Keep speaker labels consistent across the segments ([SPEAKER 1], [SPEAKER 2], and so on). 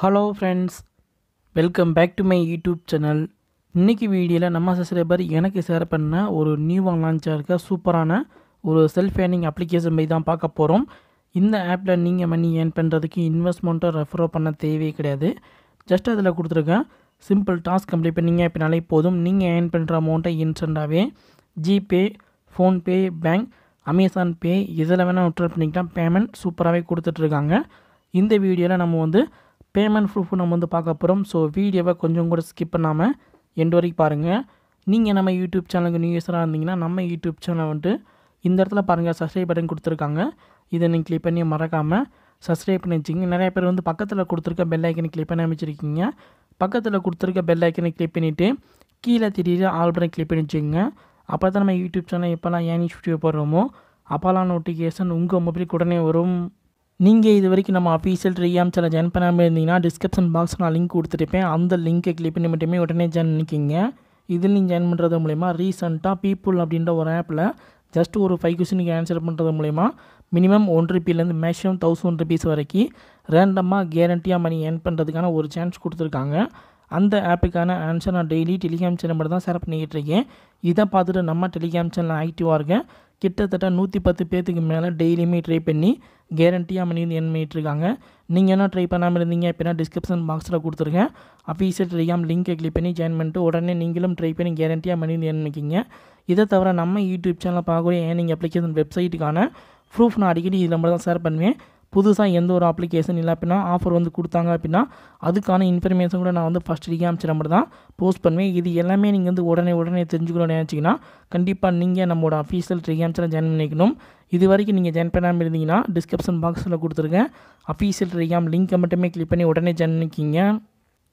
[SPEAKER 1] hello friends welcome back to my YouTube channel இன்றைக்கி வீடியோவில் நம்ம சப்ஸ்கிரைபர் எனக்கு ஷேர் பண்ண ஒரு நியூவாக லான்ச்சாக இருக்க சூப்பரான ஒரு செல்ஃப் ஏர்னிங் அப்ளிகேஷன் போய் தான் பார்க்க போகிறோம் இந்த ஆப்பில் நீங்கள் மணி ஏர்ன் பண்ணுறதுக்கு இன்வெஸ்ட்மெண்ட்டை ரெஃபரோ பண்ண தேவையே கிடையாது ஜஸ்ட் அதில் கொடுத்துருக்கேன் சிம்பிள் டாஸ்க் கம்ப்ளீட் பண்ணிங்க அப்படினாலே போதும் நீங்கள் ஏர்ன் பண்ணுற அமௌண்ட்டை இன்ஸ்டண்ட்டாகவே GPay PhonePe bank Amazon Pay இதில் வேணால் விட்ரல் பண்ணிக்கிட்டால் பேமெண்ட் சூப்பராகவே கொடுத்துட்ருக்காங்க இந்த வீடியோவில் நம்ம வந்து பேமெண்ட் ப்ரூஃப் நம்ம வந்து பார்க்க போகிறோம் ஸோ வீடியோவை கொஞ்சம் கூட ஸ்கிப் பண்ணாமல் எண்டு வரைக்கும் பாருங்கள் நீங்கள் நம்ம யூடியூப் சேனலுக்கு நியூ யூஸராக இருந்தீங்கன்னா நம்ம யூடியூப் சேனலை வந்துட்டு இந்த இடத்துல பாருங்கள் சப்ஸ்கிரைப் பட்டன் கொடுத்துருக்காங்க இதை நீங்கள் கிளிக் பண்ணி மறக்காமல் சப்ஸ்கிரைப் பண்ணி வச்சிங்க நிறைய பேர் வந்து பக்கத்தில் கொடுத்துருக்க பெல் ஐக்கனை கிளிக் பண்ணி அமைச்சிருக்கீங்க பக்கத்தில் கொடுத்துருக்க பெல் ஐக்கனை கிளிக் பண்ணிவிட்டு கீழே திடீர்னு ஆல் பட்டன் கிளிக் பண்ணி வச்சுக்கோங்க அப்போ தான் நம்ம யூடியூப் சேனல் எப்போல்லாம் ஏன் ஸ்டுடியோ போடுறோமோ அப்போல்லாம் நோட்டிஃபிகேஷன் உங்கள் மொபைலுக்கு உடனே வரும் நீங்கள் இது வரைக்கும் நம்ம அஃபீஷியல் ரீஆம் சேனல் ஜாயின் பண்ணாமல் இருந்தீங்கன்னா டிஸ்கிரிப்ஷன் பாக்ஸ் நான் லிங்க் கொடுத்துருப்பேன் அந்த லிங்கை கிளிக் பண்ணி மட்டுமே உடனே ஜாயின் பண்ணிக்கிங்க இதில் நீங்கள் ஜாயின் பண்ணுறது மூலிமா ரீசெண்டாக பீப்புள் அப்படின்ற ஒரு ஆப்பில் ஜஸ்ட் ஒரு ஃபைவ் கொஸ்டினுக்கு ஆன்சர் பண்ணுறது மூலிமா மினிமம் ஒன் ருப்பிலேருந்து மேக்ஸிமம் தௌசண்ட் ருபீஸ் வரைக்கும் ரேண்டமாக கேரண்டியாக மணி ஏர்ன் பண்ணுறதுக்கான ஒரு சான்ஸ் கொடுத்துருக்காங்க அந்த ஆப்புக்கான ஆன்சர் நான் டெய்லி டெலிகிராம் சேனல் மட்டும் தான் ஷேர் பண்ணிக்கிட்டு இருக்கேன் இதை பார்த்துட்டு நம்ம டெலிகிராம் சேனல் ஆக்டிவாக இருக்கேன் கிட்டத்தட்ட நூற்றி பத்து பேர்த்துக்கு மேலே டெய்லியுமே ட்ரை பண்ணி கேரண்டியாக மணி வந்து என் பண்ணிகிட்ருக்காங்க நீங்கள் என்ன ட்ரை பண்ணாமல் இருந்தீங்க அப்படின்னா டிஸ்கிரிப்ஷன் பாக்ஸில் கொடுத்துருக்கேன் அஃபீஷியல் டெலிகிராம் லிங்க்கை கிளிக் பண்ணி ஜாயின் பண்ணிட்டு உடனே நீங்களும் ட்ரை பண்ணி கேரண்டியாக மணி வந்து என் இதை தவிர நம்ம யூடியூப் சேனலில் பார்க்கக்கூடிய ஏனிங் அப்ளிகேஷன் வெப்சைட்டுக்கான ப்ரூஃப் நான் அடிக்கடி இதில் மட்டும் தான் ஷேர் பண்ணுவேன் புதுசாக எந்த ஒரு அப்ளிகேஷன் இல்லை அப்படின்னா ஆஃபர் வந்து கொடுத்தாங்க அப்படின்னா அதுக்கான இன்ஃபர்மேஷன் கூட நான் வந்து ஃபஸ்ட் டிகாமிச்ச நம்பர் தான் போஸ்ட் பண்ணுவேன் இது எல்லாமே நீங்கள் வந்து உடனே உடனே தெரிஞ்சுக்கணும்னு நினச்சிங்கன்னா கண்டிப்பாக நீங்கள் நம்மளோட அஃபீஷியல் ட்ரிகாம்ஸில் ஜாயின் பண்ணிக்கணும் இது வரைக்கும் நீங்கள் ஜாயின் பண்ணாமல் இருந்தீங்கன்னா டிஸ்கிரிப்ஷன் பாக்ஸில் கொடுத்துருக்கேன் அஃபீஷியல் ட்ரிகாம் லிங்க்கை மட்டுமே கிளிக் பண்ணி உடனே ஜாயின் பண்ணிக்கிங்க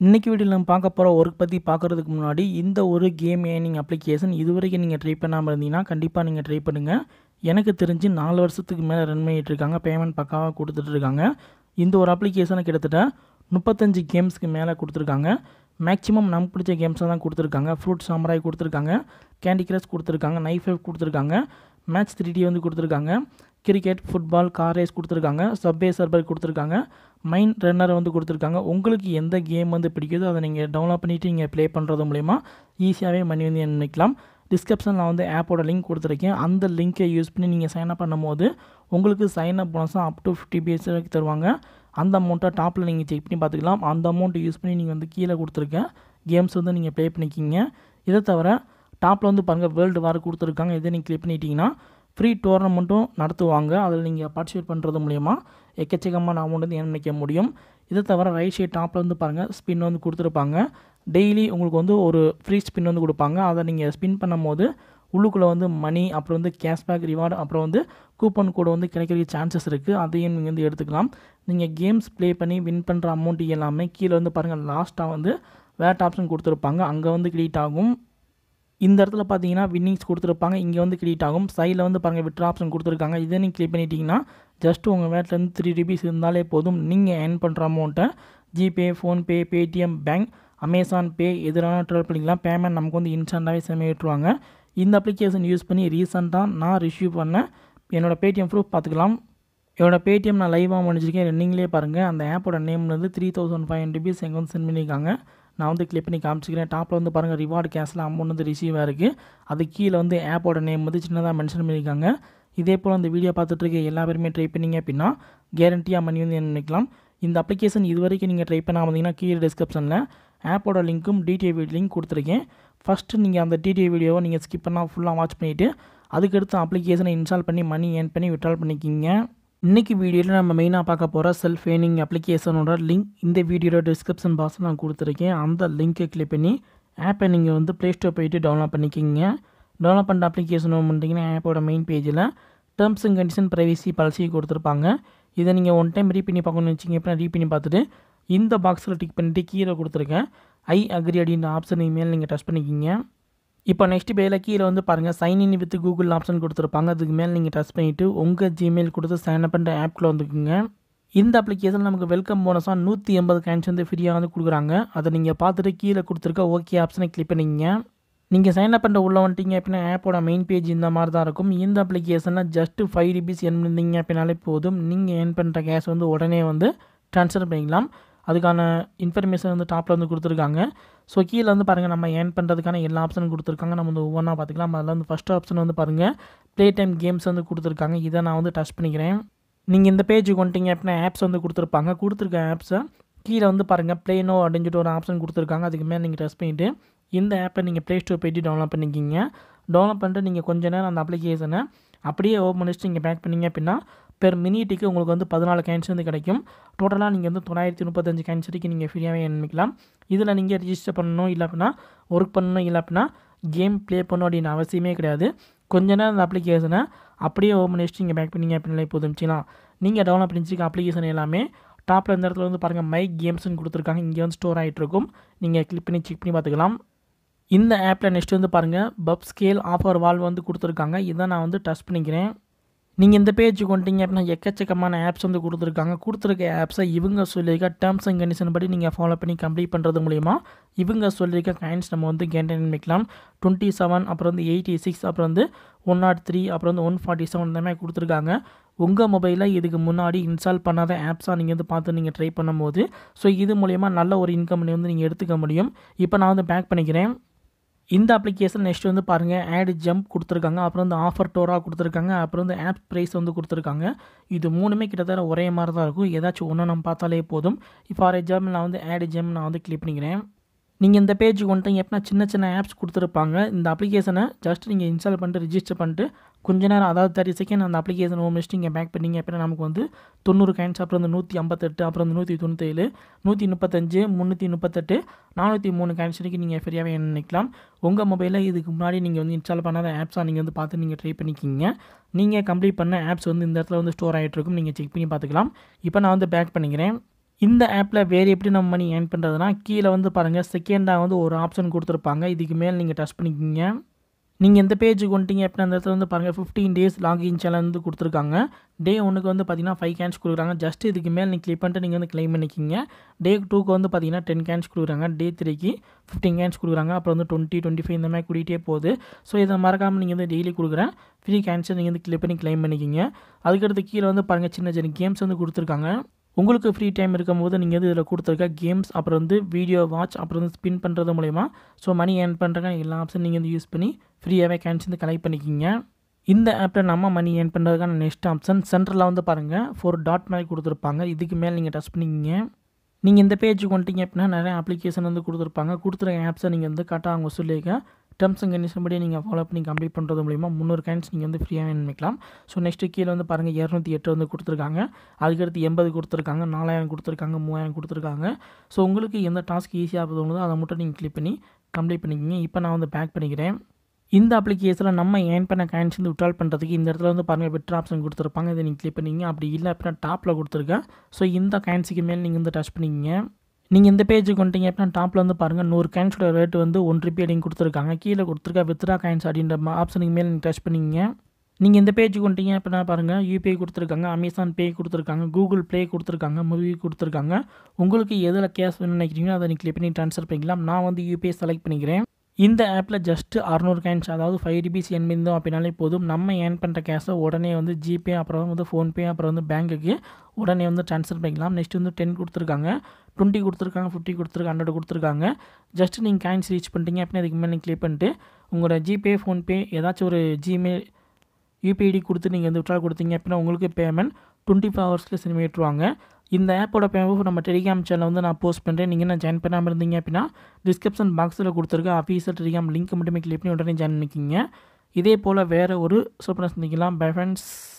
[SPEAKER 1] இன்றைக்கி வீடியோவில் நம்ம பார்க்க போகிற ஒர்க் பற்றி பார்க்குறதுக்கு முன்னாடி இந்த ஒரு கேம் ஏனிங் அப்ளிகேஷன் இது வரைக்கும் நீங்கள் ட்ரை பண்ணாமல் இருந்தீங்கன்னா கண்டிப்பாக நீங்கள் ட்ரை பண்ணுங்கள் எனக்கு தெரிஞ்சு நாலு வருஷத்துக்கு மேலே ரன் பண்ணிகிட்ருக்காங்க பேமெண்ட் பக்காவாக கொடுத்துட்ருக்காங்க இந்த ஒரு அப்ளிகேஷனை கிட்டத்தட்ட முப்பத்தஞ்சு கேம்ஸ்க்கு மேலே கொடுத்துருக்காங்க மேக்ஸிமம் நமக்கு பிடிச்ச கேம்ஸாக தான் கொடுத்துருக்காங்க ஃப்ரூட் சாம்பராய் கொடுத்துருக்காங்க கேண்டி கிரஷ் கொடுத்துருக்காங்க நைஃப் ஃபைவ் கொடுத்துருக்காங்க மேட்ச் த்ரீ டி வந்து கொடுத்துருக்காங்க கிரிக்கெட் ஃபுட்பால் கார் ரேஸ் கொடுத்துருக்காங்க சப்வே சர்வர் கொடுத்துருக்காங்க மைண்ட் ரன்னர் வந்து கொடுத்துருக்காங்க உங்களுக்கு எந்த கேம் வந்து பிடிக்குதோ அதை நீங்கள் டவுன்லோட் பண்ணிவிட்டு நீங்கள் ப்ளே பண்ணுறது மூலிமா ஈஸியாகவே மணி வந்து நினைக்கலாம் டிஸ்கிரிப்ஷனில் நான் வந்து ஆப்போட லிங்க் கொடுத்துருக்கேன் அந்த லிங்க்கை யூஸ் பண்ணி நீங்கள் சைன் அப் பண்ணும்போது உங்களுக்கு சைன் அப் போனஸும் அப் டு ஃபிஃப்டி பிஎஸ் வரைக்கும் தருவாங்க அந்த அமௌண்ட்டை டாப்பில் நீங்கள் செக் பண்ணி பார்த்துக்கலாம் அந்த அமௌண்ட்டை யூஸ் பண்ணி நீங்கள் வந்து கீழே கொடுத்துருக்கேன் கேம்ஸ் வந்து நீங்கள் ப்ளே பண்ணிக்கிங்க இதை தவிர டாப்பில் வந்து பாருங்கள் வேர்ல்டு வார் கொடுத்துருக்காங்க இதை நீங்கள் கிளிக் பண்ணிட்டீங்கன்னா ஃப்ரீ டோர்னமெண்ட்டும் நடத்துவாங்க அதில் நீங்கள் பார்ட்டிசிபேட் பண்ணுறது மூலிமா எக்கச்சக்கமான அமௌண்ட் வந்து என்ன நினைக்க முடியும் இதை தவிர ரைட் சைட் டாப்பில் வந்து பாருங்கள் ஸ்பின் வந்து கொடுத்துருப்பாங்க டெய்லி உங்களுக்கு வந்து ஒரு ஃப்ரீ ஸ்பின் வந்து கொடுப்பாங்க அதை நீங்கள் ஸ்பின் பண்ணும்போது உள்ளுக்குள்ளே வந்து மணி அப்புறம் வந்து கேஷ்பேக் ரிவார்டு அப்புறம் வந்து கூப்பன் கூட வந்து கிடைக்கிறதுக்கு சான்சஸ் இருக்குது அதையும் நீங்கள் வந்து எடுத்துக்கலாம் நீங்கள் கேம்ஸ் ப்ளே பண்ணி வின் பண்ணுற அமௌண்ட் எல்லாமே கீழே வந்து பாருங்கள் லாஸ்ட்டாக வந்து வேட் ஆப்ஷன் கொடுத்துருப்பாங்க அங்கே வந்து கிரியேட் ஆகும் இந்த இடத்துல பார்த்தீங்கன்னா வின்னிங்ஸ் கொடுத்துருப்பாங்க இங்கே வந்து கிரியேட் ஆகும் சைடில் வந்து பாருங்கள் விட்ரா ஆப்ஷன் கொடுத்துருக்காங்க இதை நீங்கள் கிளிக் பண்ணிட்டீங்கன்னா ஜஸ்ட் உங்கள் வேட்லேருந்து த்ரீ ருபீஸ் இருந்தாலே போதும் நீங்கள் ஏர்ன் பண்ணுற அமௌண்ட்டை GPay PhonePe Paytm bank Amazon Pay எதிரான ட்ரோல் பண்ணிக்கலாம் பேமெண்ட் நமக்கு வந்து இன்ஸ்டண்ட்டாகவே விட்டுருவாங்க இந்த அப்ளிகேஷன் யூஸ் பண்ணி ரீசெண்டாக நான் ரிசீவ் பண்ணேன் என்னோடய பேடிஎம் ப்ரூஃப் பார்த்துக்கலாம் என்னோடய பேடிஎம் நான் லைவாக முடிஞ்சிருக்கேன் நீங்களே பாருங்கள் அந்த ஆப்போட நேம் வந்து three thousand five hundred rupees எங்கே வந்து சென்ட் பண்ணியிருக்காங்க நான் வந்து கிளிக் பண்ணி காமிச்சிக்கிறேன் டாப்பில் வந்து பாருங்கள் ரிவார்டு கேஷில் அமௌண்ட் வந்து ரிசீவ் இருக்குது அது கீழே வந்து ஆப்போட நேம் வந்து சின்னதாக மென்ஷன் பண்ணியிருக்காங்க இதே போல் அந்த வீடியோ இருக்க எல்லா பேருமே ட்ரை பண்ணிங்க அப்படின்னா கேரண்டியாக மணி வந்து என்ன நினைக்கலாம் இந்த அப்ளிகேஷன் இது வரைக்கும் நீங்கள் ட்ரை பண்ணால் வந்தீங்கன்னா கீழே டிஸ்கிரிப்ஷனில் ஆப்போட லிங்க்கும் வீடியோ லிங்க் கொடுத்துருக்கேன் ஃபஸ்ட்டு நீங்கள் அந்த டிடிஐ வீடியோவை நீங்கள் ஸ்கிப் பண்ணால் ஃபுல்லாக வாட்ச் பண்ணிவிட்டு அதுக்கடுத்து அப்ளிகேஷனை இன்ஸ்டால் பண்ணி மணி ஏர்ன் பண்ணி விட்ரால் பண்ணிக்கிங்க இன்றைக்கி வீடியோவில் நம்ம மெயினாக பார்க்க போகிற செல்ஃப் ஏர்னிங் அப்ளிகேஷனோட லிங்க் இந்த வீடியோட டிஸ்கிரிப்ஷன் பாக்ஸில் நான் கொடுத்துருக்கேன் அந்த லிங்க்கை கிளிக் பண்ணி ஆப்பை நீங்கள் வந்து ப்ளே ஸ்டோர் போயிட்டு டவுன்லோட் பண்ணிக்கிங்க டவுன்லோட் பண்ணுற அப்ளிகேஷன் பண்ணிட்டீங்கன்னா ஆப்போட மெயின் பேஜில் terms and condition privacy policy கொடுத்துருப்பாங்க இதை நீங்கள் ஒன் டைம் ரீ பண்ணி பார்க்கணும்னு வச்சிங்க அப்புறம் ரீ பண்ணி பார்த்துட்டு இந்த பாக்ஸில் டிக் பண்ணிவிட்டு கீழே கொடுத்துருக்கேன் ஐ அக்ரி அப்படின்ற ஆப்ஷன் இமெயில் நீங்கள் டச் பண்ணிக்கிங்க இப்போ நெக்ஸ்ட் பேயில் கீழே வந்து பாருங்கள் sign in with Google option கொடுத்துருப்பாங்க அதுக்கு மேலே நீங்கள் டச் பண்ணிவிட்டு உங்கள் ஜிமெயில் கொடுத்து சைன் அப் பண்ணுற ஆப்பில் வந்துக்குங்க இந்த அப்ளிகேஷன் நமக்கு வெல்கம் போனஸாக நூற்றி எண்பது கேன்ஸ் வந்து ஃப்ரீயாக வந்து கொடுக்குறாங்க அதை நீங்கள் பார்த்துட்டு கீழே கொடுத்துருக்க ஓகே ஆப்ஷனை கிளிக் பண்ணிங்க நீங்கள் சைன் அப் பண்ணுற உள்ளே வந்துட்டீங்க அப்படின்னா ஆப்போட மெயின் பேஜ் இந்த மாதிரி தான் இருக்கும் இந்த அப்ளிகேஷனில் ஜஸ்ட்டு ஃபைவ் ருபீஸ் என் பண்ணிங்க அப்படின்னாலே போதும் நீங்கள் ஏர்ன் பண்ணுற கேஷ் வந்து உடனே வந்து ட்ரான்ஸ்ஃபர் பண்ணிக்கலாம் அதுக்கான இன்ஃபர்மேஷன் வந்து டாப்பில் வந்து கொடுத்துருக்காங்க ஸோ கீழே வந்து பாருங்கள் நம்ம ஏர்ன் பண்ணுறதுக்கான எல்லா ஆப்ஷனும் கொடுத்துருக்காங்க நம்ம வந்து ஒவ்வொன்றா பார்த்துக்கலாம் அதில் வந்து ஃபஸ்ட் ஆப்ஷன் வந்து பாருங்கள் ப்ளே டைம் கேம்ஸ் வந்து கொடுத்துருக்காங்க இதை நான் வந்து டச் பண்ணிக்கிறேன் நீங்கள் இந்த பேஜுக்கு கொண்டீங்க அப்படின்னா ஆப்ஸ் வந்து கொடுத்துருப்பாங்க கொடுத்துருக்க ஆப்ஸை கீழே வந்து பாருங்கள் ப்ளேனோ அப்படின்னு சொல்லிட்டு ஒரு ஆப்ஷன் கொடுத்துருக்காங்க அதுக்கு மேலே நீங்கள் டச் பண்ணிவிட்டு இந்த ஆப்பை நீங்கள் ப்ளே ஸ்டோர் போய்ட்டு டவுன்லோட் பண்ணிக்கிங்க டவுன்லோட் பண்ணிட்டு நீங்கள் கொஞ்ச நேரம் அந்த அப்ளிகேஷனை அப்படியே ஓப்பன் பண்ணிச்சுட்டு நீங்கள் பேக் பண்ணிங்க அப்படின்னா பெர் மினிட்டுக்கு உங்களுக்கு வந்து பதினாலு கேன்ஸ் வந்து கிடைக்கும் டோட்டலாக நீங்கள் வந்து தொள்ளாயிரத்தி முப்பத்தஞ்சு வரைக்கும் நீங்கள் ஃப்ரீயாகவே நினைக்கலாம் இதில் நீங்கள் ரிஜிஸ்டர் பண்ணணும் இல்லை அப்படின்னா ஒர்க் பண்ணணும் இல்லை அப்படின்னா கேம் ப்ளே பண்ணணும் அப்படின்னு அவசியமே கிடையாது கொஞ்ச நேரம் அந்த அப்ளிகேஷனை அப்படியே ஓப்பன் வச்சுட்டு நீங்கள் பேக் பண்ணிங்க அப்படின்னாலே போதும்ச்சுனா நீங்கள் டவுன்லோட் பண்ணிச்சிருக்க அப்ளிகேஷன் எல்லாமே டாப்பில் இந்த இடத்துல வந்து பாருங்கள் மை கேம்ஸ்னு கொடுத்துருக்காங்க இங்கே வந்து ஸ்டோர் ஆகிட்டுருக்கும் நீங்கள் கிளிக் பண்ணி செக் பண்ணி பார்த்துக்கலாம் இந்த ஆப்பில் நெக்ஸ்ட் வந்து பாருங்கள் பப் ஸ்கேல் ஆஃபர் வால் வந்து கொடுத்துருக்காங்க இதை நான் வந்து டச் பண்ணிக்கிறேன் நீங்கள் இந்த பேஜ் கொண்டீங்க அப்படின்னா எக்கச்சக்கமான ஆப்ஸ் வந்து கொடுத்துருக்காங்க கொடுத்துருக்க ஆப்ஸை இவங்க சொல்லியிருக்க டேர்ம்ஸ் அண்ட் கண்டிஷன் படி நீங்கள் ஃபாலோ பண்ணி கம்ப்ளீட் பண்ணுறது மூலிமா இவங்க சொல்லியிருக்க கைன்ஸ் நம்ம வந்து கேண்டெயின் பண்ணிக்கலாம் டுவெண்ட்டி செவன் அப்புறம் வந்து எயிட்டி சிக்ஸ் அப்புறம் வந்து ஒன் நாட் த்ரீ அப்புறம் வந்து ஒன் ஃபார்ட்டி செவன் இந்த மாதிரி கொடுத்துருக்காங்க உங்கள் மொபைலில் இதுக்கு முன்னாடி இன்ஸ்டால் பண்ணாத ஆப்ஸாக நீங்கள் வந்து பார்த்து நீங்கள் ட்ரை பண்ணும்போது ஸோ இது மூலிமா நல்ல ஒரு இன்கம் வந்து நீங்கள் எடுத்துக்க முடியும் இப்போ நான் வந்து பேக் பண்ணிக்கிறேன் இந்த அப்ளிகேஷன் நெக்ஸ்ட் வந்து பாருங்கள் ஆட் ஜம்ப் கொடுத்துருக்காங்க அப்புறம் வந்து ஆஃபர் டோராக கொடுத்துருக்காங்க அப்புறம் வந்து ஆப் ப்ரைஸ் வந்து கொடுத்துருக்காங்க இது மூணுமே கிட்டத்தட்ட ஒரே மாதிரி தான் இருக்கும் ஏதாச்சும் ஒன்று நம்ம பார்த்தாலே போதும் ஃபார் எக்ஸாம்பிள் நான் வந்து ஆட் ஜம்ப் நான் வந்து கிளிக் பண்ணிக்கிறேன் நீங்கள் இந்த பேஜுக்கு வந்துட்டு எப்படின்னா சின்ன சின்ன ஆப்ஸ் கொடுத்துருப்பாங்க இந்த அப்ளிகேஷனை ஜஸ்ட் நீங்கள் இன்ஸ்டால் பண்ணிட்டு ரிஜிஸ்டர் பண்ணிட்டு கொஞ்ச நேரம் அதாவது தேர்ட்டி செகண்ட் அந்த அப்ளிகேஷன் ஓம் மிஸ்ட்டு நீங்கள் பேக் பண்ணிங்க அப்படின்னா நமக்கு வந்து தொண்ணூறு காயின்ஸ் அப்புறம் வந்து நூற்றி ஐம்பத்தெட்டு அப்புறம் வந்து நூற்றி தொண்ணூற்றேழு நூற்றி முப்பத்தஞ்சு முந்நூற்றி முப்பத்தெட்டு நானூற்றி மூணு காயின்ஸ் வரைக்கும் நீங்கள் ஃப்ரீயாகவே நினைக்கலாம் உங்கள் மொபைலில் இதுக்கு முன்னாடி நீங்கள் வந்து இன்ஸ்டால் பண்ணாத ஆப்ஸாக நீங்கள் வந்து பார்த்து நீங்கள் ட்ரை பண்ணிக்கிங்க நீங்கள் கம்ப்ளீட் பண்ண ஆப்ஸ் வந்து இந்த இடத்துல வந்து ஸ்டோர் ஆகிட்டு இருக்கும் நீங்கள் செக் பண்ணி பார்த்துக்கலாம் இப்போ நான் வந்து பேக் பண்ணிக்கிறேன் இந்த ஆப்பில் வேறு எப்படி நம்ம மணி ஏன் பண்ணுறதுனா கீழே வந்து பாருங்கள் செகண்டாக வந்து ஒரு ஆப்ஷன் கொடுத்துருப்பாங்க இதுக்கு மேலே நீங்கள் டச் பண்ணிக்கிங்க நீங்கள் எந்த பேஜுக்கு வந்துட்டீங்க அப்படின்னா அந்த இடத்துல வந்து பாருங்கள் ஃபிஃப்டீன் டேஸ் லாகின் சேனல் வந்து கொடுத்துருக்காங்க டே ஒன்றுக்கு வந்து பார்த்தீங்கன்னா ஃபைவ் கேன்ஸ் கொடுக்குறாங்க ஜஸ்ட் இதுக்கு மேலே நீங்கள் கிளிக் பண்ணிட்டு நீங்கள் வந்து கிளைம் பண்ணிக்கிங்க டே டூக்கு வந்து பார்த்தீங்கன்னா டென் கேன்ஸ் கொடுக்குறாங்க டே த்ரீக்கு ஃபிஃப்டீன் கேன்ஸ் கொடுக்குறாங்க அப்புறம் வந்து டுவெண்ட்டி டுவெண்ட்டி ஃபைவ் இந்த மாதிரி கூட்டிகிட்டே போகுது ஸோ இதை மறக்காமல் நீங்கள் வந்து டெய்லி கொடுக்குறேன் ஃப்ரீ கேன்ஸை நீங்கள் வந்து கிளிக் பண்ணி கிளைம் பண்ணிக்கிங்க அதுக்கடுத்து கீழே வந்து பாருங்கள் சின்ன சின்ன கேம்ஸ் வந்து கொடுத்துருக்காங்க உங்களுக்கு ஃப்ரீ டைம் இருக்கும்போது நீங்கள் வந்து இதில் கொடுத்துருக்க கேம்ஸ் அப்புறம் வந்து வீடியோ வாட்ச் அப்புறம் வந்து ஸ்பின் பண்ணுறது மூலிமா ஸோ மணி ஏர்ன் பண்ணுறாங்க எல்லா ஆப்ஸும் நீங்கள் வந்து யூஸ் பண்ணி ஃப்ரீயாகவே கேன்ஸ் வந்து கலெக்ட் பண்ணிக்கிங்க இந்த ஆப்பில் நம்ம மணி ஏர்ன் பண்ணுறதுக்கான நெக்ஸ்ட் ஆப்ஷன் சென்டரில் வந்து பாருங்கள் ஃபோர் டாட் மாதிரி கொடுத்துருப்பாங்க இதுக்கு மேலே நீங்கள் டச் பண்ணிக்கிங்க நீங்கள் இந்த பேஜுக்கு வந்துட்டீங்க அப்படின்னா நிறைய அப்ளிகேஷன் வந்து கொடுத்துருப்பாங்க கொடுத்துருக்க ஆப்ஸை நீங்கள் வந்து கரெக்டாக அவங்க சொல்லியிருக்க டேர்ம்ஸ் அண்ட் கண்டிஷன் படி நீங்கள் ஃபாலோ பண்ணி கம்ப்ளீட் பண்ணுறது மூலிமா முந்நூறு காயின்ஸ் நீங்கள் வந்து ஃப்ரீயாக நினைக்கலாம் ஸோ நெக்ஸ்ட்டு கீழே வந்து பாருங்கள் இரநூத்தி எட்டு வந்து கொடுத்துருக்காங்க அதுக்கடுத்து எண்பது கொடுத்துருக்காங்க நாலாயிரம் கொடுத்துருக்காங்க மூவாயிரம் கொடுத்துருக்காங்க ஸோ உங்களுக்கு எந்த டாஸ்க் ஈஸியாக தோணுதோ அதை மட்டும் நீங்கள் கிளிக் பண்ணி கம்ப்ளீட் பண்ணிக்கிங்க இப்போ நான் வந்து பேக் பண்ணிக்கிறேன் இந்த அப்ளிகேஷனில் நம்ம ஏன் பண்ண காயின்ஸ் வந்து விட்ரால் பண்ணுறதுக்கு இந்த இடத்துல வந்து பாருங்கள் பெட்டர் ஆப்ஷன் கொடுத்துருப்பாங்க இதை நீங்கள் கிளிக் பண்ணிங்க அப்படி இல்லை அப்படின்னா டாப்பில் கொடுத்துருக்கேன் ஸோ இந்த காயின்ஸுக்கு மேல் நீங்கள் வந்து டச் பண்ணிக்கிங்க நீங்கள் இந்த பேஜுக்கு வந்துட்டீங்க அப்படின்னா டாப்பில் வந்து பாருங்கள் நூறு காயின்ஸோட ரேட் வந்து ஒன் ருபி நீங்கள் கொடுத்துருக்காங்க கீழே கொடுத்துருக்கா வித்ரா காயின்ஸ் அப்படின்ற ஆப்ஷனுக்கு மேலே நீங்கள் டச் பண்ணிங்க நீங்கள் இந்த பேஜுக்கு வந்துட்டீங்க அப்படின்னா பாருங்கள் யூபிஐ கொடுத்துருக்காங்க அமேசான் பே கொடுத்துருக்காங்க கூகுள் ப்ளே கொடுத்துருக்காங்க மூவி கொடுத்துருக்காங்க உங்களுக்கு எதில் கேஷ் வேணும்னு நினைக்கிறீங்களோ அதை நீங்கள் கிளிக் பண்ணி ட்ரான்ஸ்ஃபர் பண்ணிக்கலாம் நான் வந்து யூபிஐ செலக்ட் பண்ணிக்கிறேன் இந்த ஆப்பில் ஜஸ்ட்டு அறநூறு கேன்ஸ் அதாவது ஃபைவ் ருபீஸ் என் இருந்தோம் அப்படின்னாலே போதும் நம்ம ஏர்ன் பண்ணுற கேஷை உடனே வந்து ஜிபே அப்புறம் வந்து ஃபோன்பே அப்புறம் வந்து பேங்க்குக்கு உடனே வந்து ட்ரான்ஸ்ஃபர் பண்ணிக்கலாம் நெக்ஸ்ட் வந்து டென் கொடுத்துருக்காங்க டுவெண்ட்டி கொடுத்துருக்காங்க ஃபிஃப்டி கொடுத்துருக்க ஹண்ட்ரட் கொடுத்துருக்காங்க ஜஸ்ட்டு நீங்கள் கேன்ஸ் ரீச் பண்ணிட்டீங்க அப்படின்னா அதுக்கு மேலே கிளிக் பண்ணிட்டு உங்களோட ஜிபே ஃபோன்பே ஏதாச்சும் ஒரு ஜிமெயில் யூபிஐடி கொடுத்து நீங்கள் வந்து விட்ரா கொடுத்தீங்க அப்படின்னா உங்களுக்கு பேமெண்ட் டுவெண்ட்டி ஃபோர் ஹவர்ஸில் சினிமேட்டுருவாங்க இந்த ஆப்போட பேமெண்ட் நம்ம டெலிகிராம் சேனல் வந்து நான் போஸ்ட் பண்ணுறேன் நீங்கள் நான் ஜாயின் பண்ணாமல் இருந்தீங்க அப்படின்னா டிஸ்கிரிப்ஷன் பாக்ஸில் கொடுத்துருக்க ஆஃபீஸர் டெலிகிராம் லிங்க் மட்டுமே கிளிப் பண்ணி உடனே ஜாயின் பண்ணிக்கிங்க இதே போல் வேறு ஒரு சூப்பராக சந்திக்கலாம் பை ஃப்ரெண்ட்ஸ்